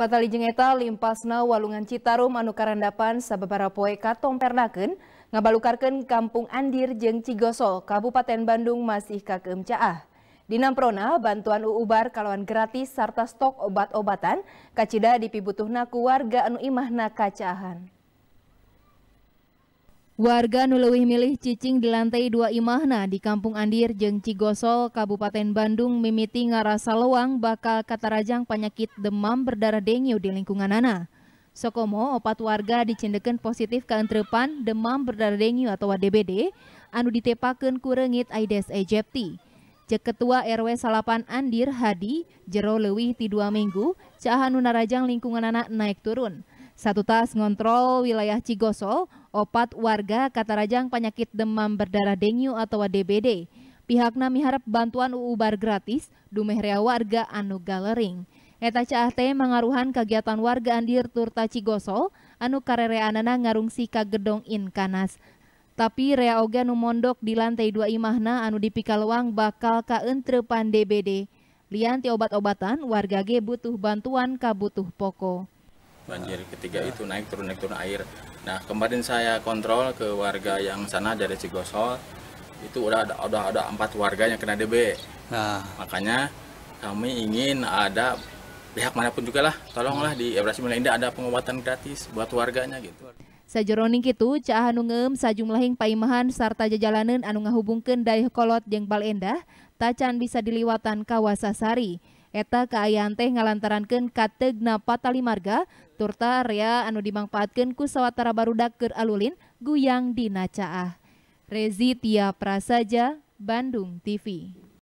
Patali jengeta limpasna walungan Citarum anu karandapan sababara poe katong pernaken ngabalukarkan kampung Andir jeng Cigoso, Kabupaten Bandung masih kakeemcaah. Di Namprona, bantuan uubar kalauan gratis serta stok obat-obatan kacida dipibutuhna ku warga anu imahna kacahan. Warga nuluih milih cicing di lantai dua imahna di Kampung Andir Jeng Cigosol, Kabupaten Bandung mimiti ngarasa lewang bakal katarajang penyakit demam berdarah dengue di lingkungan Nana. Sokomo opat warga dicendekan positif keentrepan demam berdarah dengue atau WDBD. anu ditepakan kurengit Aedes aegypti. Jek Ketua RW Salapan Andir Hadi jero leuwih ti dua minggu cahan narajang lingkungan anak naik turun. Satu tas ngontrol wilayah Cigosol, opat warga Katarajang penyakit demam berdarah dengue atau DBD. Nami miharap bantuan uu uubar gratis, dumehrea warga anu galering. Eta CAT mengaruhan kegiatan warga andir turta Cigosol, anu karere anana ngarungsi ka gedong kanas. Tapi rea oge nu mondok di lantai dua imahna anu dipikaluang bakal ka entrepan DBD. Lian ti obat-obatan, warga ge butuh bantuan ka butuh poko banjir nah. ketiga nah. itu naik turun naik turun air nah kemarin saya kontrol ke warga yang sana dari Cigosol itu udah ada udah ada empat warga yang kena DB nah. makanya kami ingin ada pihak manapun juga lah tolonglah di Ebrasi Melinda ada pengobatan gratis buat warganya gitu Sajeroning itu caahan sajumlah sajumlahing paimahan serta jajalanan anu ngahubungkeun dayakolot jeung tak can bisa diliwatan kawasasari. Sari eta keayaan teh ngalantarankan kategna marga turta rea anu dimanfaatkan ku sawatara barudak keur alulin guyang dinacaah. Rezi Tia Prasaja Bandung TV